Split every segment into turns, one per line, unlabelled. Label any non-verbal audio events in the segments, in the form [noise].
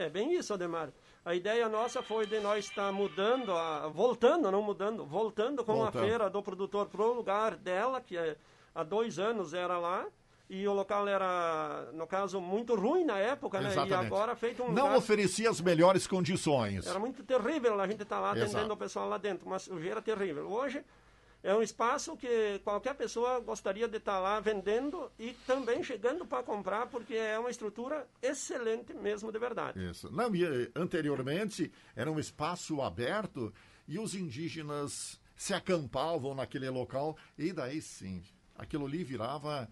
É bem isso, Ademar. A ideia nossa foi de nós estar tá mudando, a, voltando, não mudando, voltando com voltando. a feira do produtor para o lugar dela, que é, há dois anos era lá, e o local era, no caso, muito ruim na época, né? Exatamente. E agora feito um. Não lugar... oferecia
as melhores condições. Era
muito terrível a gente estar tá lá atendendo Exato. o pessoal lá dentro, mas o era terrível. Hoje, é um espaço que qualquer pessoa gostaria de estar tá lá
vendendo e também chegando para comprar, porque é uma estrutura excelente mesmo, de verdade. Isso. Não, e eh, anteriormente era um espaço aberto e os indígenas se acampavam naquele local e daí sim, aquilo ali virava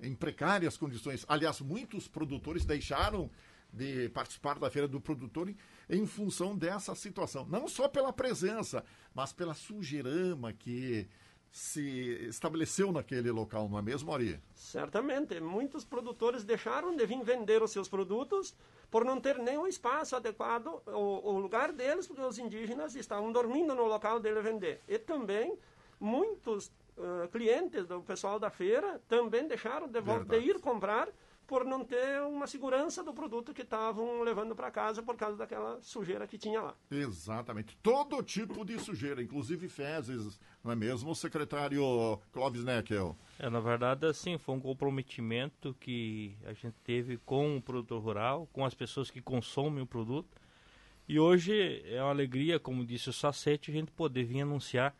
em precárias condições. Aliás, muitos produtores deixaram de participar da Feira do Produtor em, em função dessa situação. Não só pela presença, mas pela sujeirama que se estabeleceu naquele local, não é mesmo, Ari? Certamente. Muitos produtores deixaram de vir vender os seus produtos por não
ter nenhum espaço adequado o lugar deles, porque os indígenas estavam dormindo no local dele vender. E também muitos uh, clientes do pessoal da feira também deixaram de, de ir comprar por não ter uma segurança do produto que estavam
levando para casa por causa daquela sujeira que tinha lá. Exatamente. Todo tipo de sujeira, inclusive fezes, não é mesmo, secretário Clóvis Neckel?
É, na verdade, assim, foi um comprometimento que a gente teve com o produtor rural, com as pessoas que consomem o produto. E hoje é uma alegria, como disse o Sacete, a gente poder vir anunciar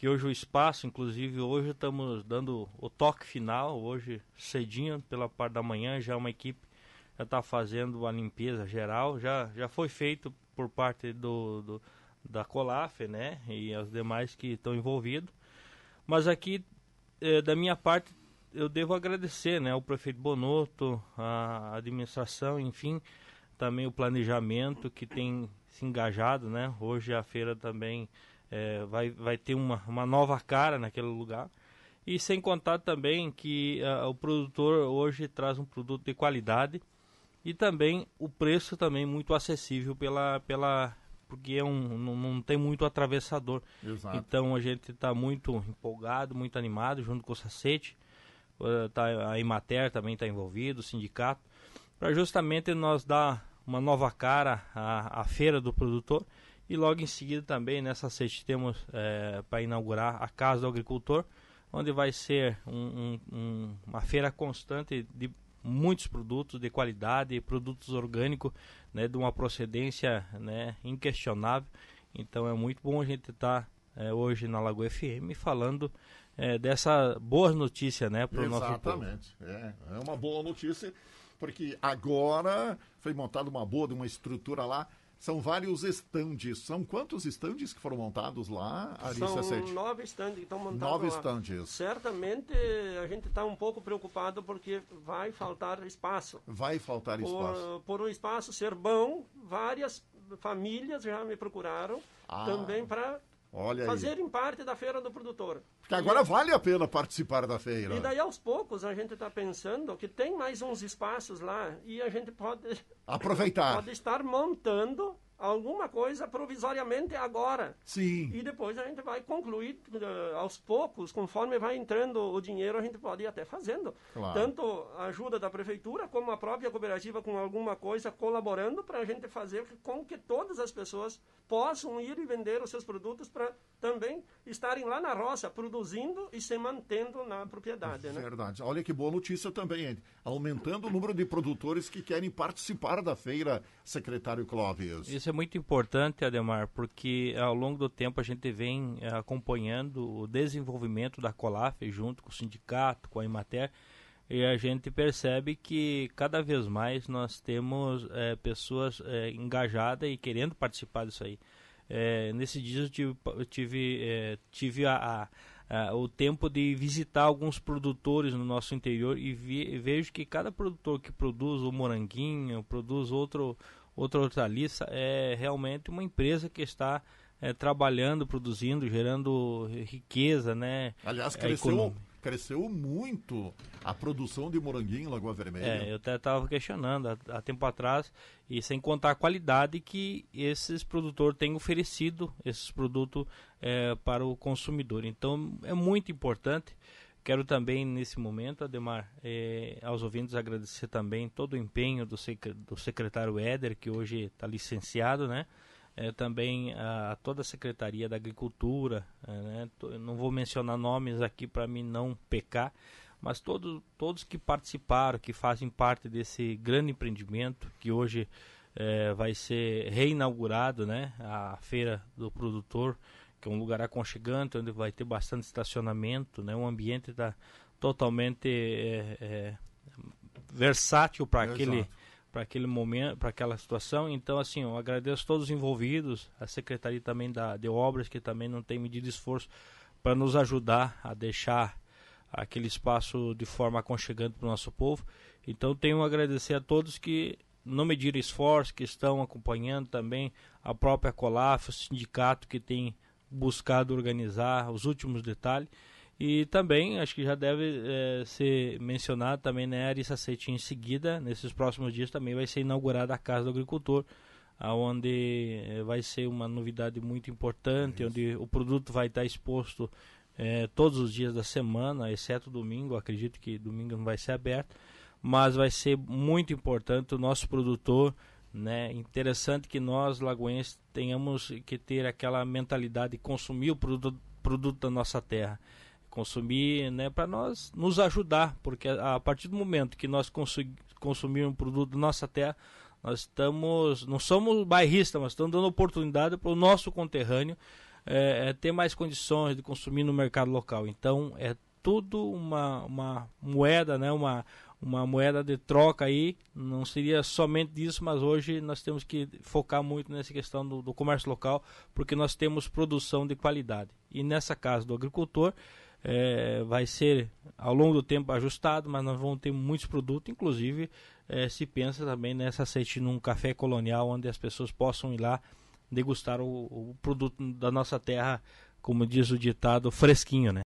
que hoje o espaço, inclusive hoje estamos dando o toque final, hoje cedinho, pela parte da manhã, já uma equipe já está fazendo a limpeza geral, já, já foi feito por parte do, do da Colaf, né, e as demais que estão envolvidos, mas aqui, eh, da minha parte, eu devo agradecer, né, o prefeito Bonotto, a administração, enfim, também o planejamento que tem se engajado, né, hoje a feira também é, vai, vai ter uma, uma nova cara naquele lugar. E sem contar também que ah, o produtor hoje traz um produto de qualidade e também o preço também muito acessível pela, pela porque é um, não, não tem muito atravessador. Exato. Então a gente está muito empolgado, muito animado junto com o Sacete, ah, tá, a Imater também está envolvido, o sindicato, para justamente nós dar uma nova cara à, à feira do produtor e logo em seguida também nessa sexta temos é, para inaugurar a Casa do Agricultor, onde vai ser um, um, uma feira constante de muitos produtos de qualidade, produtos orgânicos, né, de uma procedência né, inquestionável. Então é muito bom a gente estar tá, é, hoje na Lagoa FM falando é, dessa boa notícia né, para o nosso povo. Exatamente,
é, é uma boa notícia, porque agora foi montada uma boa, uma estrutura lá são vários estandes. São quantos estandes que foram montados lá, Ari São Sete?
nove estandes que estão montados Nove estandes. Certamente a gente está um pouco preocupado porque vai faltar espaço.
Vai faltar por, espaço.
Por um espaço ser bom, várias famílias já me procuraram ah. também para
Olha fazerem
aí. parte da feira do produtor.
Porque agora vale a pena participar da feira. E
daí aos poucos a gente está pensando que tem mais uns espaços lá e a gente pode
aproveitar. [laughs] pode
estar montando alguma coisa provisoriamente agora. Sim. E depois a gente vai concluir uh, aos poucos, conforme vai entrando o dinheiro, a gente pode ir até fazendo. Claro. Tanto a ajuda da prefeitura, como a própria cooperativa com alguma coisa colaborando para a gente fazer com que todas as pessoas possam ir e vender os seus produtos para
também estarem lá na roça produzindo e se mantendo na propriedade. É né? Verdade. Olha que boa notícia também, Andy. aumentando o número de produtores que querem participar da feira, secretário Clóvis. Isso
é é muito importante, Ademar, porque eh, ao longo do tempo a gente vem eh, acompanhando o desenvolvimento da Colaf junto com o sindicato, com a Imater, e a gente percebe que cada vez mais nós temos é, pessoas é, engajadas e querendo participar disso aí. É, nesse dia eu tive, eu tive, tive a, a, a, o tempo de visitar alguns produtores no nosso interior e vi, vejo que cada produtor que produz o moranguinho, produz outro Outra hortaliça é realmente uma empresa que está é, trabalhando, produzindo, gerando riqueza, né? Aliás, é, cresceu,
cresceu muito
a produção de moranguinho em Lagoa Vermelha. É, eu até estava questionando há, há, tempo atrás, e sem contar a qualidade que esses produtores têm oferecido, esses produtos é, para o consumidor. Então, é muito importante Quero também, nesse momento, Ademar, eh, aos ouvintes agradecer também todo o empenho do, sec do secretário Éder, que hoje está licenciado, né? Eh, também a, a, toda a Secretaria da Agricultura, eh, né? Tô, não vou mencionar nomes aqui para mim não pecar, mas todo, todos que participaram, que fazem parte desse grande empreendimento, que hoje vai ser reinaugurado, né? A Feira do Produtor, que é um lugar aconchegante, onde vai ter bastante estacionamento, né? um ambiente tá totalmente é, é, versátil para aquele para aquele momento, para aquela situação. Então, assim, eu agradeço todos os envolvidos, a secretaria também da de obras que também não tem medido esforço para nos ajudar a deixar aquele espaço de forma aconchegante para o nosso povo. Então, tenho a agradecer a todos que não mediram esforço, que estão acompanhando também a própria Colaf, o sindicato que tem buscado organizar os últimos detalhes. E também, acho que já deve é, ser mencionado também, né, Arissacete em seguida, nesses próximos dias também vai ser inaugurada a Casa do Agricultor, onde eh, vai ser uma novidade muito importante, é onde o produto vai estar exposto é, todos os dias da semana, exceto domingo, acredito que domingo não vai ser aberto, mas vai ser muito importante o nosso produtor né? Interessante que nós, lagoenses, tenhamos que ter aquela mentalidade de consumir o produto, produto da nossa terra. Consumir né, para nós nos ajudar, porque a, a, partir do momento que nós consumir um produto da nossa terra, nós estamos, não somos bairristas, mas estamos dando oportunidade para o nosso conterrâneo é, é, ter mais condições de consumir no mercado local. Então, é tudo uma, uma moeda, né, uma, uma moeda de troca aí. Não seria somente disso, mas hoje nós temos que focar muito nessa questão do, do comércio local, porque nós temos produção de qualidade. E nessa casa do agricultor, é, vai ser ao longo do tempo ajustado, mas nós vamos ter muitos produtos, inclusive é, se pensa também nessa aceite num café colonial onde as pessoas possam ir lá degustar o, o produto da nossa terra, como diz o ditado, fresquinho, né?